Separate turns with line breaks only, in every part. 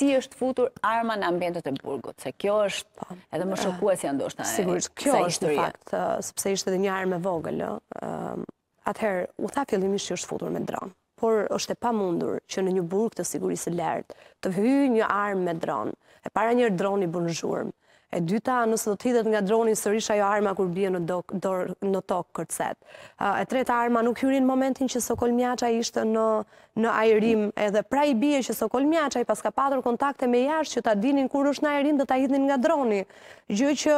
si është futur arma në ambjentët e burgut, se kjo është po, edhe më eh, shokua si andoshtë në historie. Kjo është në fakt, eh, sëpse ishte dhe një arme vogëllë, eh, ehm, atëherë, u tha fillimisht që është futur me dronë, por është e pa mundur që në një burg të sigurisë lartë, të hyjë një armë me dronë, e para njërë dronë i bunë E dyta, nësë do të hidet nga droni, sërish ajo arma kur bje në tokë kërcet. E treta arma nuk hyri në momentin që Sokol Mjaqa ishte në aerim, edhe pra i bje që Sokol Mjaqa i paska patur kontakte me jash që ta dinin kur është në aerim dhe ta hidin nga droni. Gjë që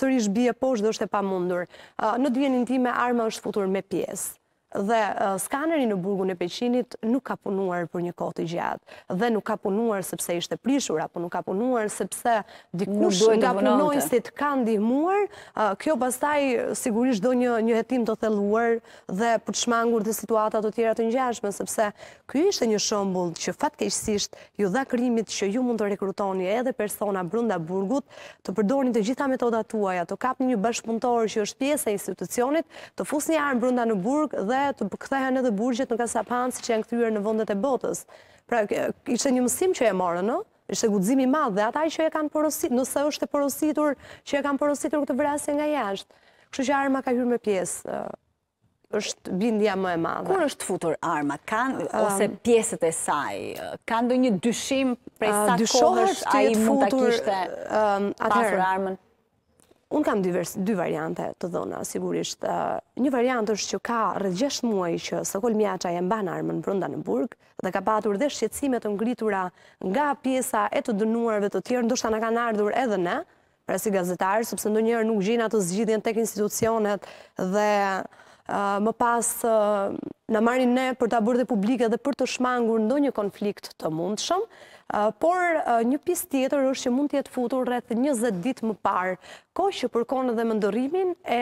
sërish bje poshtë dhe është e pa mundur. Në dvjenin ti me arma është futur me piesë dhe skaneri në burgun e peqinit nuk ka punuar për një kohë të gjatë dhe nuk ka punuar sepse ishte prishur apo nuk ka punuar sepse dikush nga punojësit ka ndihmuar kjo pastaj sigurisht do një një jetim të thelluar dhe për të shmangur dhe situatat të tjera të ngjashme sepse kjo ishte një shëmbull që fatkeqësisht ju dha krimit që ju mund të rekrutoni edhe persona brunda burgut të përdorin të gjitha metodat tuaja, të kap një bashkëpuntor që është pjesë e institucionit, të fusë një armë brunda në burg dhe të këthehen edhe burgjet në si që janë këtyrë në vëndet e botës. Pra, ishte një mësim që e morën, në? Ishte gudzimi madhë dhe ataj që e kanë porositur, nëse është e porositur, që e kanë porositur këtë vrasje nga jashtë. Kështë që arma ka hyrë me pjesë, është bindja më e madhë. Kur është futur arma, ose pjesët e saj, kanë do një dyshim prej sa kohës a i mund të kishte pasur armën? Unë kam dy, variante të dhona, sigurisht. një variant është që ka rëgjesh muaj që Sokol Mjaqa e mban armën brënda në burg, dhe ka patur dhe shqetsimet të ngritura nga pjesa e të dënuarve të tjerë, ndoshta në kanë ardhur edhe ne, pra si gazetarë, sëpse ndonjërë nuk gjinat të zgjidhjen tek institucionet dhe më pas në marrin ne për të bërë dhe publike dhe për të shmangur në një konflikt të mundshëm, por një pis tjetër është që mund tjetë futur rreth 20 dit më parë, ko që përkonë dhe mëndërimin e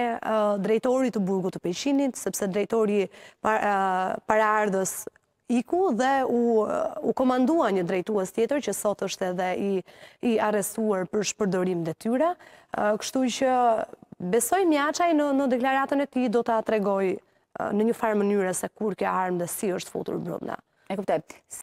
drejtori të burgu të peqinit, sepse drejtori para ardhës iku dhe u komandua një drejtuas tjetër që sot është edhe i arrestuar për shpërdorim dhe tyra. Kështu që Besoj mja qaj në deklaratën e ti do të atregoj uh, në një farë mënyre se kur kja armë dhe si është futur brëmna. E kuptaj,